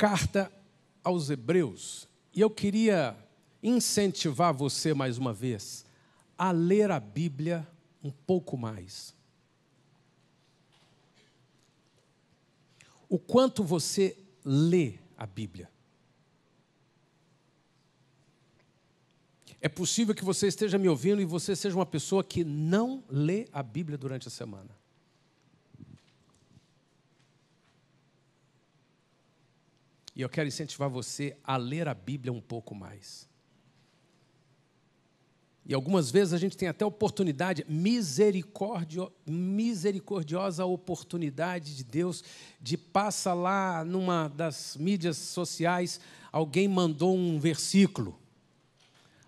carta aos Hebreus. E eu queria incentivar você mais uma vez a ler a Bíblia um pouco mais. O quanto você lê a Bíblia. É possível que você esteja me ouvindo e você seja uma pessoa que não lê a Bíblia durante a semana. E eu quero incentivar você a ler a Bíblia um pouco mais. E algumas vezes a gente tem até oportunidade, misericordio, misericordiosa oportunidade de Deus, de passa lá numa das mídias sociais, alguém mandou um versículo,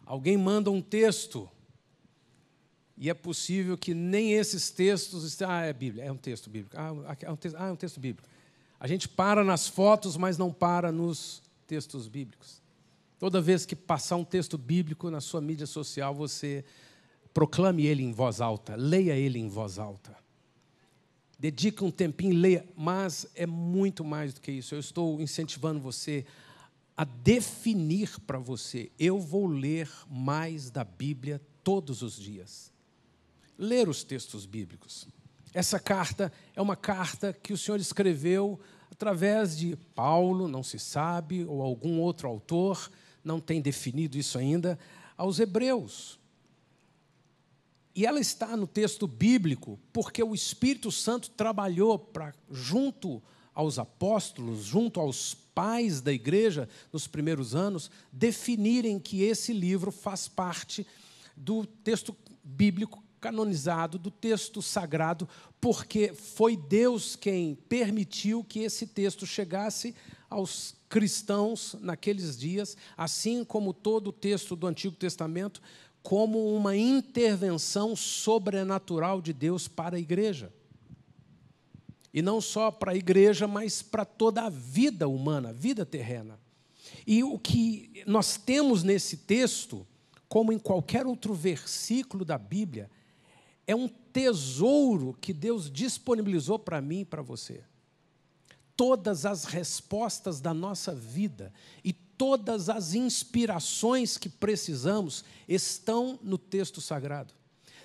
alguém manda um texto, e é possível que nem esses textos. Ah, é Bíblia, é um texto bíblico. Ah, é um texto, ah, é um texto bíblico. A gente para nas fotos, mas não para nos textos bíblicos. Toda vez que passar um texto bíblico na sua mídia social, você proclame ele em voz alta, leia ele em voz alta. Dedica um tempinho, leia, mas é muito mais do que isso. Eu estou incentivando você a definir para você: eu vou ler mais da Bíblia todos os dias. Ler os textos bíblicos. Essa carta é uma carta que o Senhor escreveu através de Paulo, não se sabe, ou algum outro autor, não tem definido isso ainda, aos Hebreus. E ela está no texto bíblico porque o Espírito Santo trabalhou para junto aos apóstolos, junto aos pais da igreja nos primeiros anos, definirem que esse livro faz parte do texto bíblico canonizado do texto sagrado, porque foi Deus quem permitiu que esse texto chegasse aos cristãos naqueles dias, assim como todo o texto do Antigo Testamento, como uma intervenção sobrenatural de Deus para a igreja. E não só para a igreja, mas para toda a vida humana, a vida terrena. E o que nós temos nesse texto, como em qualquer outro versículo da Bíblia, é um tesouro que Deus disponibilizou para mim e para você. Todas as respostas da nossa vida e todas as inspirações que precisamos estão no texto sagrado.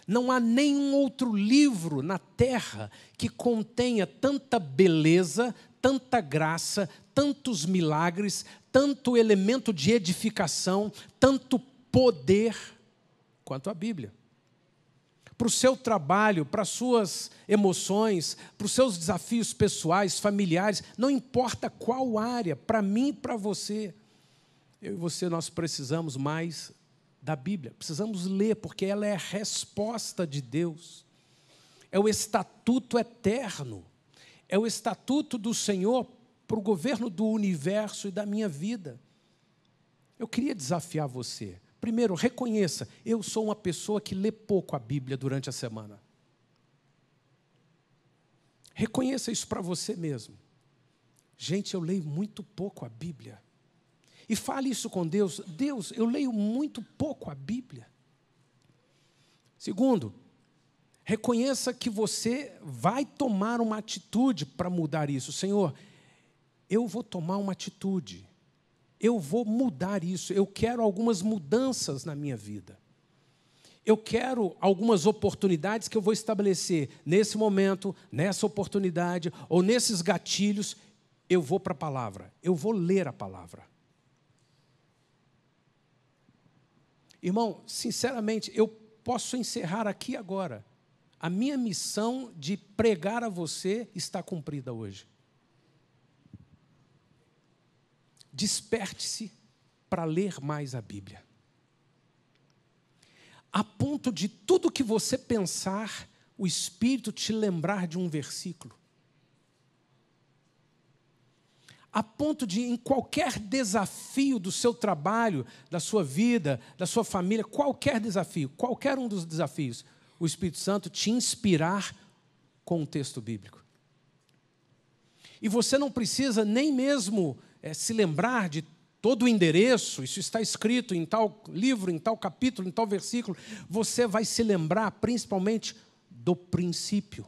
Não há nenhum outro livro na terra que contenha tanta beleza, tanta graça, tantos milagres, tanto elemento de edificação, tanto poder quanto a Bíblia para o seu trabalho, para as suas emoções, para os seus desafios pessoais, familiares, não importa qual área, para mim e para você. Eu e você, nós precisamos mais da Bíblia, precisamos ler, porque ela é a resposta de Deus, é o estatuto eterno, é o estatuto do Senhor para o governo do universo e da minha vida. Eu queria desafiar você Primeiro, reconheça: eu sou uma pessoa que lê pouco a Bíblia durante a semana. Reconheça isso para você mesmo. Gente, eu leio muito pouco a Bíblia. E fale isso com Deus: Deus, eu leio muito pouco a Bíblia. Segundo, reconheça que você vai tomar uma atitude para mudar isso. Senhor, eu vou tomar uma atitude eu vou mudar isso, eu quero algumas mudanças na minha vida. Eu quero algumas oportunidades que eu vou estabelecer nesse momento, nessa oportunidade ou nesses gatilhos. Eu vou para a palavra, eu vou ler a palavra. Irmão, sinceramente, eu posso encerrar aqui agora. A minha missão de pregar a você está cumprida hoje. desperte-se para ler mais a Bíblia. A ponto de tudo que você pensar, o Espírito te lembrar de um versículo. A ponto de, em qualquer desafio do seu trabalho, da sua vida, da sua família, qualquer desafio, qualquer um dos desafios, o Espírito Santo te inspirar com o texto bíblico. E você não precisa nem mesmo é, se lembrar de todo o endereço, isso está escrito em tal livro, em tal capítulo, em tal versículo, você vai se lembrar principalmente do princípio.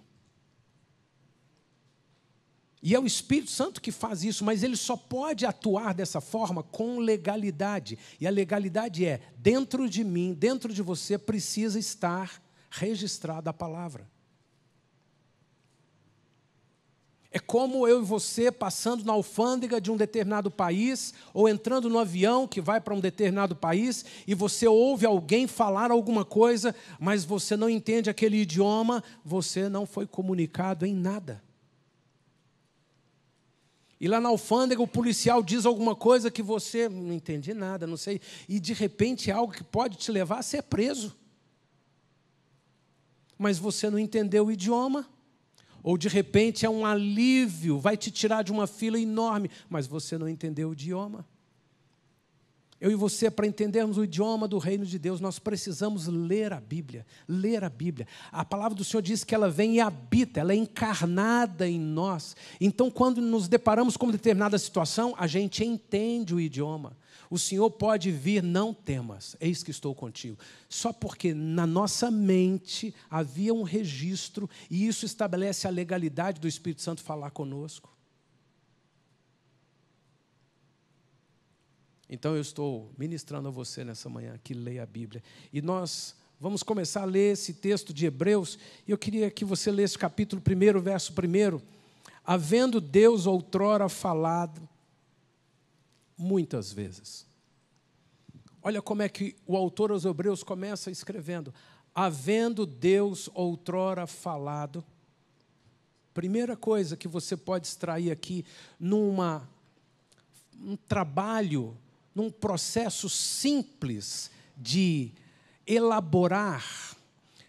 E é o Espírito Santo que faz isso, mas ele só pode atuar dessa forma com legalidade. E a legalidade é: dentro de mim, dentro de você, precisa estar registrada a palavra. É como eu e você passando na alfândega de um determinado país, ou entrando no avião que vai para um determinado país, e você ouve alguém falar alguma coisa, mas você não entende aquele idioma, você não foi comunicado em nada. E lá na alfândega o policial diz alguma coisa que você não entende nada, não sei, e de repente é algo que pode te levar a ser preso. Mas você não entendeu o idioma. Ou de repente é um alívio, vai te tirar de uma fila enorme, mas você não entendeu o idioma. Eu e você, para entendermos o idioma do reino de Deus, nós precisamos ler a Bíblia, ler a Bíblia. A palavra do Senhor diz que ela vem e habita, ela é encarnada em nós. Então, quando nos deparamos com determinada situação, a gente entende o idioma. O Senhor pode vir, não temas, eis que estou contigo. Só porque na nossa mente havia um registro e isso estabelece a legalidade do Espírito Santo falar conosco. Então eu estou ministrando a você nessa manhã que leia a Bíblia. E nós vamos começar a ler esse texto de Hebreus. E eu queria que você lesse capítulo 1, verso 1. Havendo Deus outrora falado muitas vezes. Olha como é que o autor aos Hebreus começa escrevendo: Havendo Deus outrora falado. Primeira coisa que você pode extrair aqui numa um trabalho num processo simples de elaborar,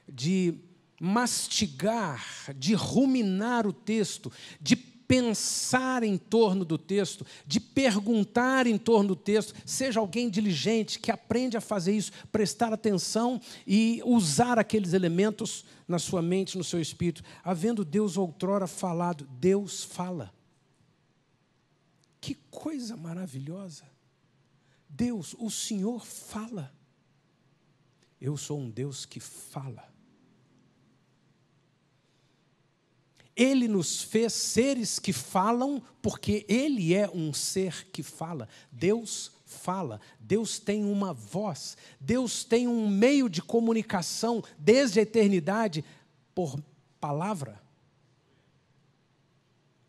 de mastigar, de ruminar o texto, de pensar em torno do texto, de perguntar em torno do texto. Seja alguém diligente que aprende a fazer isso, prestar atenção e usar aqueles elementos na sua mente, no seu espírito. Havendo Deus outrora falado, Deus fala. Que coisa maravilhosa! Deus, o Senhor fala. Eu sou um Deus que fala. Ele nos fez seres que falam, porque Ele é um ser que fala. Deus fala, Deus tem uma voz, Deus tem um meio de comunicação desde a eternidade por palavra.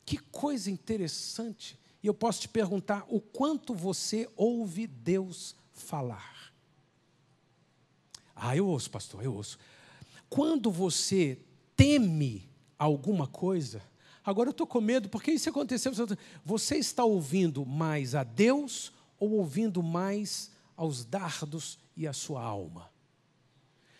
Que coisa interessante e eu posso te perguntar o quanto você ouve Deus falar. Ah, eu ouço, pastor, eu ouço. Quando você teme alguma coisa, agora eu estou com medo, porque isso aconteceu. Tá- você está ouvindo mais a Deus ou ouvindo mais aos dardos e à sua alma?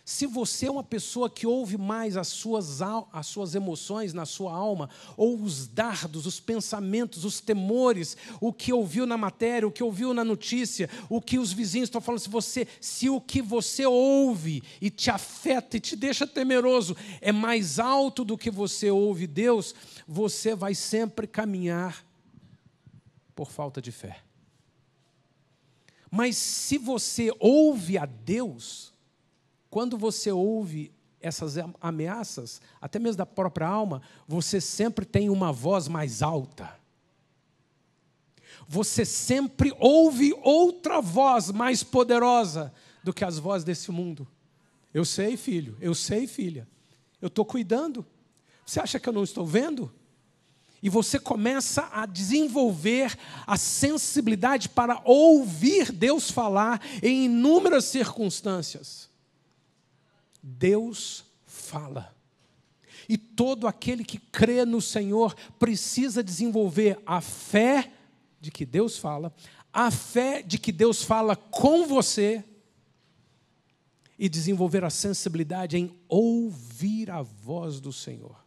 Se você é uma pessoa que ouve mais as suas, as suas emoções na sua alma, ou os dardos, os pensamentos, os temores, o que ouviu na matéria, o que ouviu na notícia, o que os vizinhos estão falando, se você, se o que você ouve e te afeta e te deixa temeroso é mais alto do que você ouve Deus, você vai sempre caminhar por falta de fé. Mas se você ouve a Deus, quando você ouve essas ameaças, até mesmo da própria alma, você sempre tem uma voz mais alta. Você sempre ouve outra voz mais poderosa do que as vozes desse mundo. Eu sei, filho, eu sei, filha. Eu estou cuidando. Você acha que eu não estou vendo? E você começa a desenvolver a sensibilidade para ouvir Deus falar em inúmeras circunstâncias. Deus fala. E todo aquele que crê no Senhor precisa desenvolver a fé de que Deus fala, a fé de que Deus fala com você e desenvolver a sensibilidade em ouvir a voz do Senhor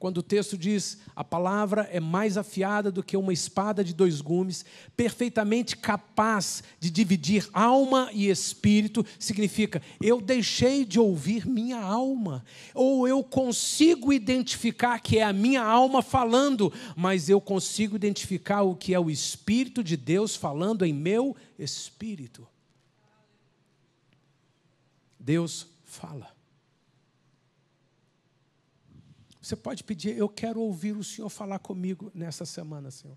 quando o texto diz: a palavra é mais afiada do que uma espada de dois gumes, perfeitamente capaz de dividir alma e espírito, significa eu deixei de ouvir minha alma, ou eu consigo identificar que é a minha alma falando, mas eu consigo identificar o que é o Espírito de Deus falando em meu espírito. Deus fala. Você pode pedir, eu quero ouvir o Senhor falar comigo nessa semana, Senhor.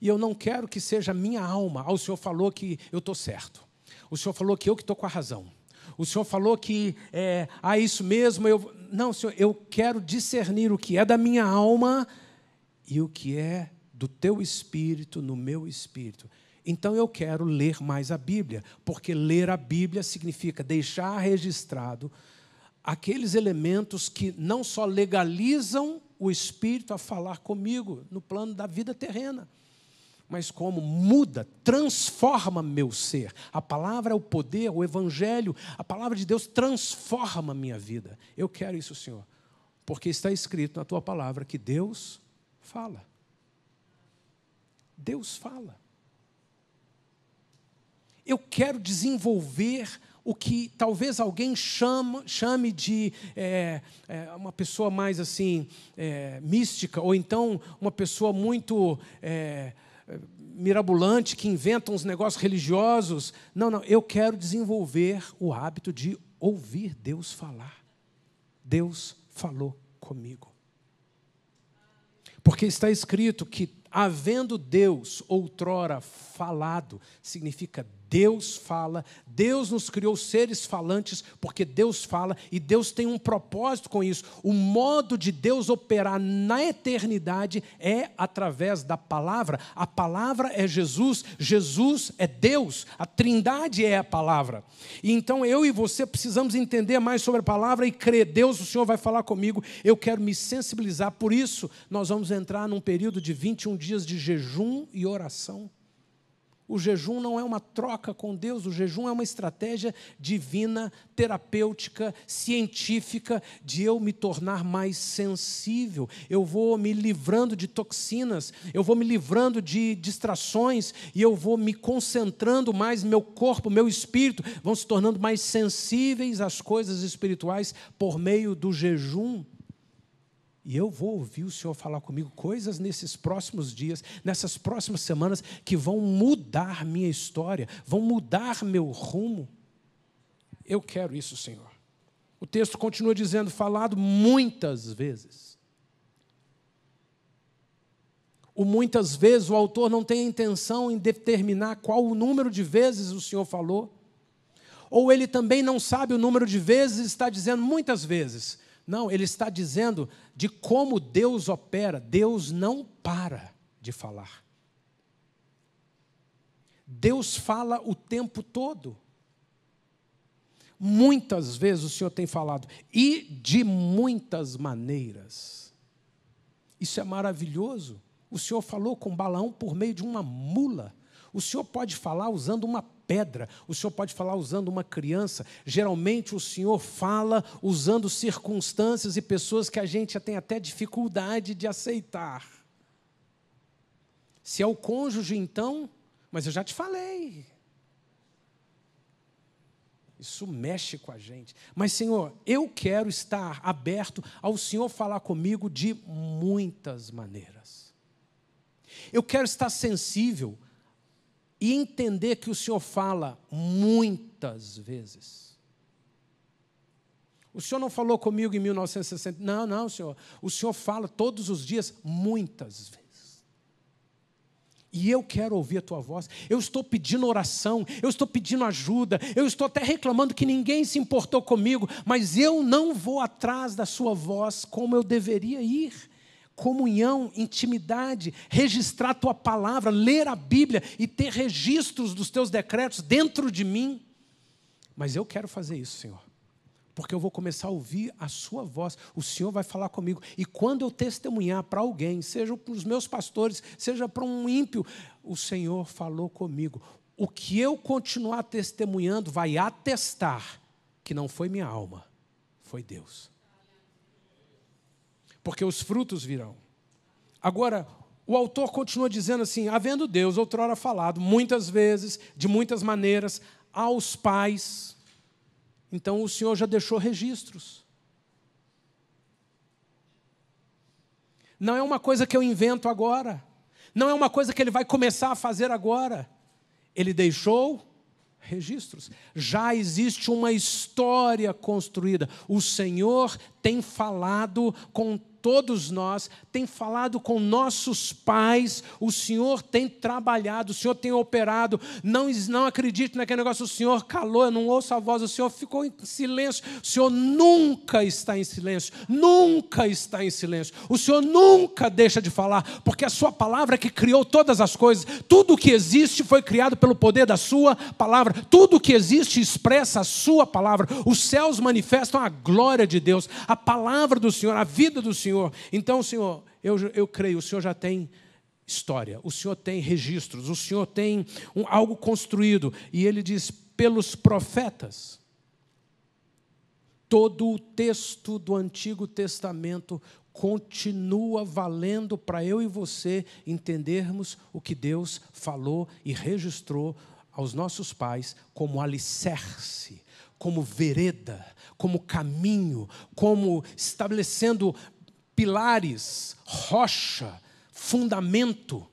E eu não quero que seja minha alma. Ah, o Senhor falou que eu estou certo. O Senhor falou que eu que estou com a razão. O Senhor falou que é, ah, isso mesmo. Eu... Não, Senhor, eu quero discernir o que é da minha alma e o que é do teu espírito no meu espírito. Então eu quero ler mais a Bíblia, porque ler a Bíblia significa deixar registrado aqueles elementos que não só legalizam o Espírito a falar comigo no plano da vida terrena, mas como muda, transforma meu ser. A palavra é o poder, o evangelho, a palavra de Deus transforma minha vida. Eu quero isso, Senhor, porque está escrito na tua palavra que Deus fala. Deus fala. Eu quero desenvolver o que talvez alguém chama, chame de é, é, uma pessoa mais assim é, mística, ou então uma pessoa muito é, mirabolante que inventa uns negócios religiosos. Não, não, eu quero desenvolver o hábito de ouvir Deus falar. Deus falou comigo. Porque está escrito que, havendo Deus outrora falado, significa Deus fala, Deus nos criou seres falantes, porque Deus fala e Deus tem um propósito com isso. O modo de Deus operar na eternidade é através da palavra. A palavra é Jesus, Jesus é Deus, a Trindade é a palavra. E então eu e você precisamos entender mais sobre a palavra e crer. Deus, o Senhor vai falar comigo, eu quero me sensibilizar. Por isso, nós vamos entrar num período de 21 dias de jejum e oração o jejum não é uma troca com Deus, o jejum é uma estratégia divina, terapêutica, científica, de eu me tornar mais sensível. Eu vou me livrando de toxinas, eu vou me livrando de distrações e eu vou me concentrando mais, meu corpo, meu espírito vão se tornando mais sensíveis às coisas espirituais por meio do jejum. E eu vou ouvir o Senhor falar comigo coisas nesses próximos dias, nessas próximas semanas, que vão mudar minha história, vão mudar meu rumo. Eu quero isso, Senhor. O texto continua dizendo: falado muitas vezes. O muitas vezes, o autor não tem a intenção em determinar qual o número de vezes o Senhor falou, ou ele também não sabe o número de vezes, está dizendo muitas vezes. Não, ele está dizendo de como Deus opera. Deus não para de falar. Deus fala o tempo todo. Muitas vezes o Senhor tem falado, e de muitas maneiras. Isso é maravilhoso. O Senhor falou com Balaão por meio de uma mula. O Senhor pode falar usando uma pedra, o Senhor pode falar usando uma criança. Geralmente o Senhor fala usando circunstâncias e pessoas que a gente tem até dificuldade de aceitar. Se é o cônjuge, então, mas eu já te falei. Isso mexe com a gente. Mas, Senhor, eu quero estar aberto ao Senhor falar comigo de muitas maneiras. Eu quero estar sensível e entender que o Senhor fala muitas vezes. O Senhor não falou comigo em 1960. Não, não, Senhor. O Senhor fala todos os dias, muitas vezes e eu quero ouvir a tua voz. Eu estou pedindo oração, eu estou pedindo ajuda, eu estou até reclamando que ninguém se importou comigo, mas eu não vou atrás da sua voz como eu deveria ir comunhão, intimidade, registrar tua palavra, ler a Bíblia e ter registros dos teus decretos dentro de mim. Mas eu quero fazer isso, Senhor, porque eu vou começar a ouvir a Sua voz, o Senhor vai falar comigo. E quando eu testemunhar para alguém, seja para os meus pastores, seja para um ímpio, o Senhor falou comigo. O que eu continuar testemunhando vai atestar que não foi minha alma, foi Deus porque os frutos virão. Agora, o autor continua dizendo assim: havendo Deus outrora falado, muitas vezes, de muitas maneiras, aos pais, então o Senhor já deixou registros. Não é uma coisa que eu invento agora, não é uma coisa que ele vai começar a fazer agora. Ele deixou registros. Já existe uma história construída. O Senhor tem falado com todos nós, tem falado com nossos pais, o Senhor tem trabalhado, o Senhor tem operado. Não, não acredito naquele negócio, o Senhor calou, eu não ouço a voz, o Senhor ficou em silêncio. O Senhor nunca está em silêncio, nunca está em silêncio. O Senhor nunca deixa de falar, porque a Sua palavra é que criou todas as coisas. Tudo que existe foi criado pelo poder da Sua palavra. Tudo que existe expressa a Sua palavra. Os céus manifestam a glória de Deus, a palavra do Senhor, a vida do Senhor. Senhor. Então, Senhor, eu, eu creio, o Senhor já tem história, o Senhor tem registros, o Senhor tem um, algo construído. E ele diz: pelos profetas. Todo o texto do Antigo Testamento continua valendo para eu e você entendermos o que Deus falou e registrou aos nossos pais como alicerce, como vereda, como caminho, como estabelecendo pilares, rocha, fundamento.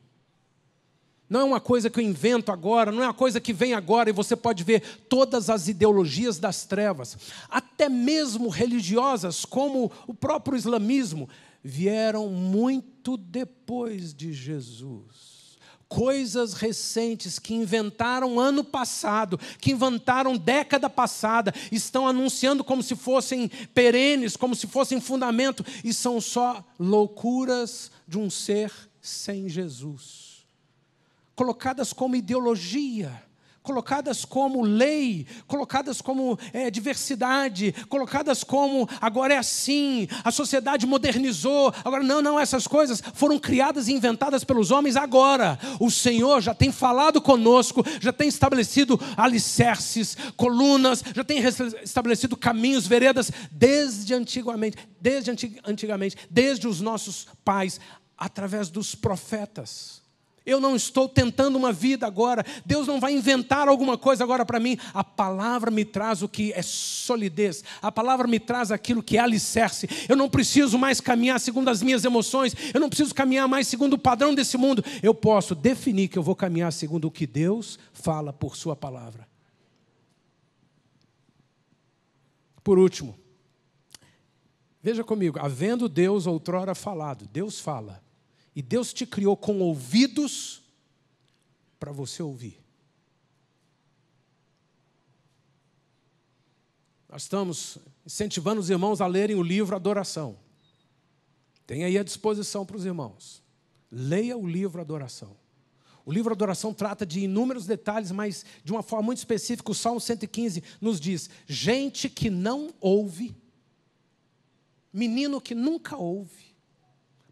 Não é uma coisa que eu invento agora, não é uma coisa que vem agora e você pode ver todas as ideologias das trevas, até mesmo religiosas, como o próprio islamismo, vieram muito depois de Jesus coisas recentes que inventaram ano passado, que inventaram década passada, estão anunciando como se fossem perenes, como se fossem fundamento, e são só loucuras de um ser sem Jesus, colocadas como ideologia colocadas como lei, colocadas como é, diversidade, colocadas como agora é assim, a sociedade modernizou. Agora, não, não, essas coisas foram criadas e inventadas pelos homens agora. O Senhor já tem falado conosco, já tem estabelecido alicerces, colunas, já tem estabelecido caminhos, veredas, desde antigamente, desde antigamente, desde os nossos pais, através dos profetas. Eu não estou tentando uma vida agora. Deus não vai inventar alguma coisa agora para mim. A palavra me traz o que é solidez. A palavra me traz aquilo que é alicerce. Eu não preciso mais caminhar segundo as minhas emoções. Eu não preciso caminhar mais segundo o padrão desse mundo. Eu posso definir que eu vou caminhar segundo o que Deus fala por Sua palavra. Por último, veja comigo: havendo Deus outrora falado, Deus fala e Deus te criou com ouvidos para você ouvir. Nós estamos incentivando os irmãos a lerem o livro Adoração. Tem aí à disposição para os irmãos. Leia o livro Adoração. O livro Adoração trata de inúmeros detalhes, mas de uma forma muito específica, o Salmo 115 nos diz: gente que não ouve, menino que nunca ouve,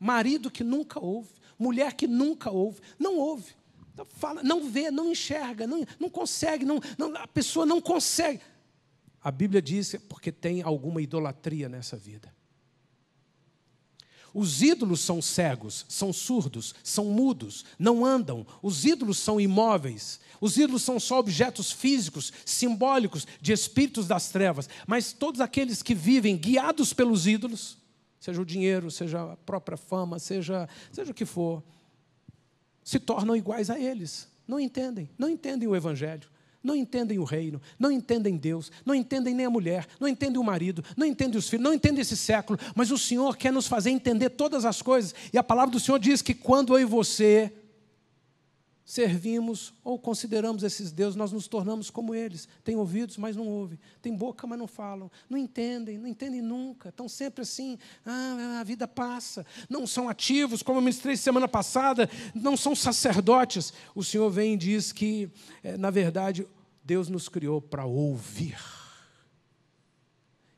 marido que nunca ouve, mulher que nunca ouve, não ouve. Então fala, não vê, não enxerga, não, não consegue, não, não, a pessoa não consegue. A Bíblia diz é porque tem alguma idolatria nessa vida. Os ídolos são cegos, são surdos, são mudos, não andam. Os ídolos são imóveis. Os ídolos são só objetos físicos, simbólicos, de espíritos das trevas. Mas todos aqueles que vivem guiados pelos ídolos, seja o dinheiro, seja a própria fama, seja, seja o que for, se tornam iguais a eles. Não entendem, não entendem o Evangelho, não entendem o reino, não entendem Deus, não entendem nem a mulher, não entendem o marido, não entendem os filhos, não entendem esse século, mas o Senhor quer nos fazer entender todas as coisas, e a palavra do Senhor diz que quando eu e você servimos ou consideramos esses deuses, nós nos tornamos como eles. Tem ouvidos, mas não ouvem. Tem boca, mas não falam. Não entendem, não entendem nunca. Estão sempre assim, ah, a vida passa. Não são ativos, como eu ministrei semana passada, não são sacerdotes. O Senhor vem e diz que, eh, na verdade, Deus nos criou para ouvir.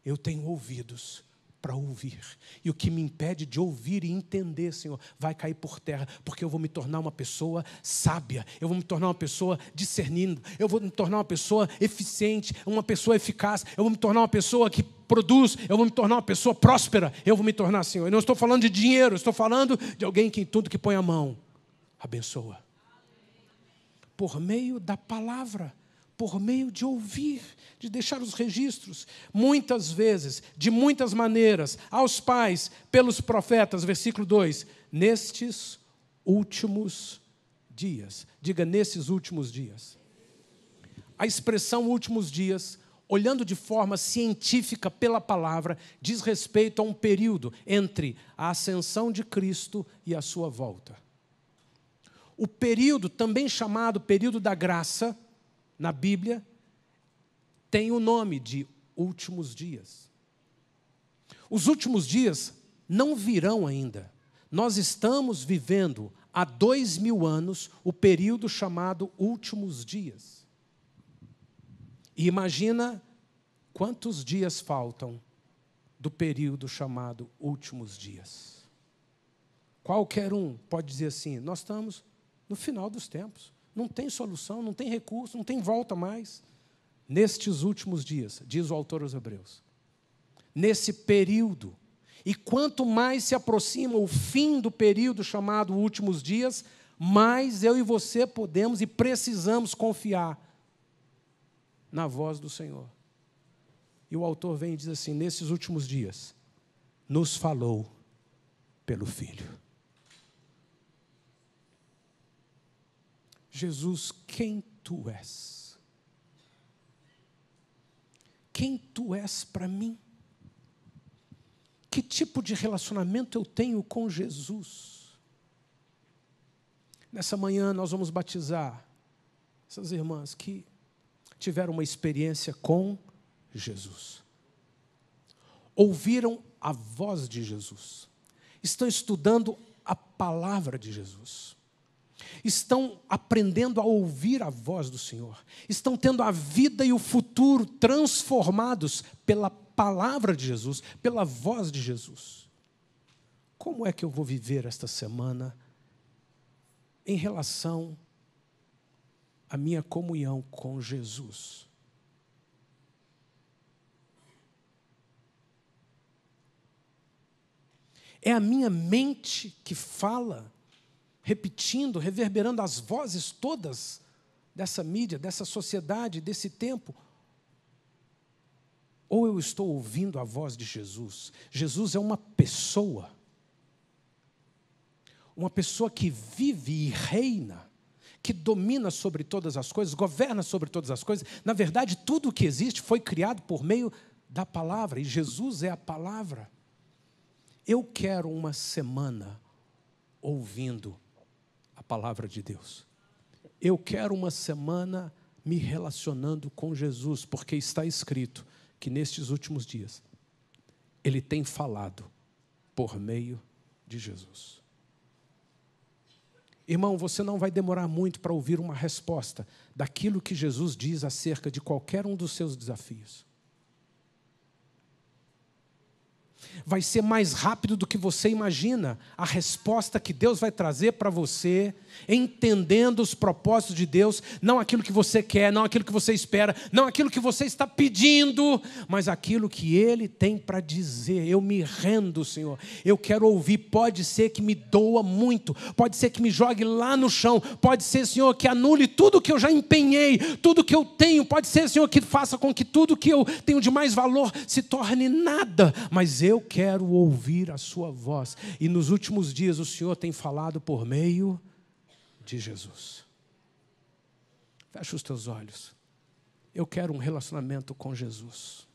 Eu tenho ouvidos para ouvir. E o que me impede de ouvir e entender, Senhor, vai cair por terra, porque eu vou me tornar uma pessoa sábia, eu vou me tornar uma pessoa discernindo, eu vou me tornar uma pessoa eficiente, uma pessoa eficaz, eu vou me tornar uma pessoa que produz, eu vou me tornar uma pessoa próspera, eu vou me tornar, Senhor. Eu não estou falando de dinheiro, estou falando de alguém que em tudo que põe a mão abençoa. Por meio da palavra por meio de ouvir, de deixar os registros, muitas vezes, de muitas maneiras, aos pais, pelos profetas, versículo 2, nestes últimos dias. Diga, nesses últimos dias. A expressão últimos dias, olhando de forma científica pela palavra, diz respeito a um período entre a ascensão de Cristo e a sua volta. O período, também chamado período da graça, na Bíblia tem o nome de últimos dias. Os últimos dias não virão ainda. Nós estamos vivendo há dois mil anos o período chamado últimos dias. E imagina quantos dias faltam do período chamado últimos dias. Qualquer um pode dizer assim: nós estamos no final dos tempos. Não tem solução, não tem recurso, não tem volta mais. Nestes últimos dias, diz o autor aos Hebreus, nesse período, e quanto mais se aproxima o fim do período chamado últimos dias, mais eu e você podemos e precisamos confiar na voz do Senhor. E o autor vem e diz assim: nesses últimos dias, nos falou pelo Filho. Jesus, quem tu és? Quem tu és para mim? Que tipo de relacionamento eu tenho com Jesus? Nessa manhã nós vamos batizar essas irmãs que tiveram uma experiência com Jesus. Ouviram a voz de Jesus. Estão estudando a palavra de Jesus estão aprendendo a ouvir a voz do Senhor, estão tendo a vida e o futuro transformados pela palavra de Jesus, pela voz de Jesus. Como é que eu vou viver esta semana em relação à minha comunhão com Jesus? É a minha mente que fala repetindo, reverberando as vozes todas dessa mídia, dessa sociedade, desse tempo? Ou eu estou ouvindo a voz de Jesus? Jesus é uma pessoa, uma pessoa que vive e reina, que domina sobre todas as coisas, governa sobre todas as coisas. Na verdade, tudo o que existe foi criado por meio da palavra, e Jesus é a palavra. Eu quero uma semana ouvindo palavra de Deus. Eu quero uma semana me relacionando com Jesus, porque está escrito que nestes últimos dias ele tem falado por meio de Jesus. Irmão, você não vai demorar muito para ouvir uma resposta daquilo que Jesus diz acerca de qualquer um dos seus desafios. vai ser mais rápido do que você imagina a resposta que Deus vai trazer para você, entendendo os propósitos de Deus, não aquilo que você quer, não aquilo que você espera, não aquilo que você está pedindo, mas aquilo que Ele tem para dizer. Eu me rendo, Senhor, eu quero ouvir. Pode ser que me doa muito, pode ser que me jogue lá no chão, pode ser, Senhor, que anule tudo que eu já empenhei, tudo que eu tenho, pode ser, Senhor, que faça com que tudo que eu tenho de mais valor se torne nada, mas eu quero ouvir a Sua voz. E nos últimos dias o Senhor tem falado por meio de Jesus. Fecha os teus olhos. Eu quero um relacionamento com Jesus.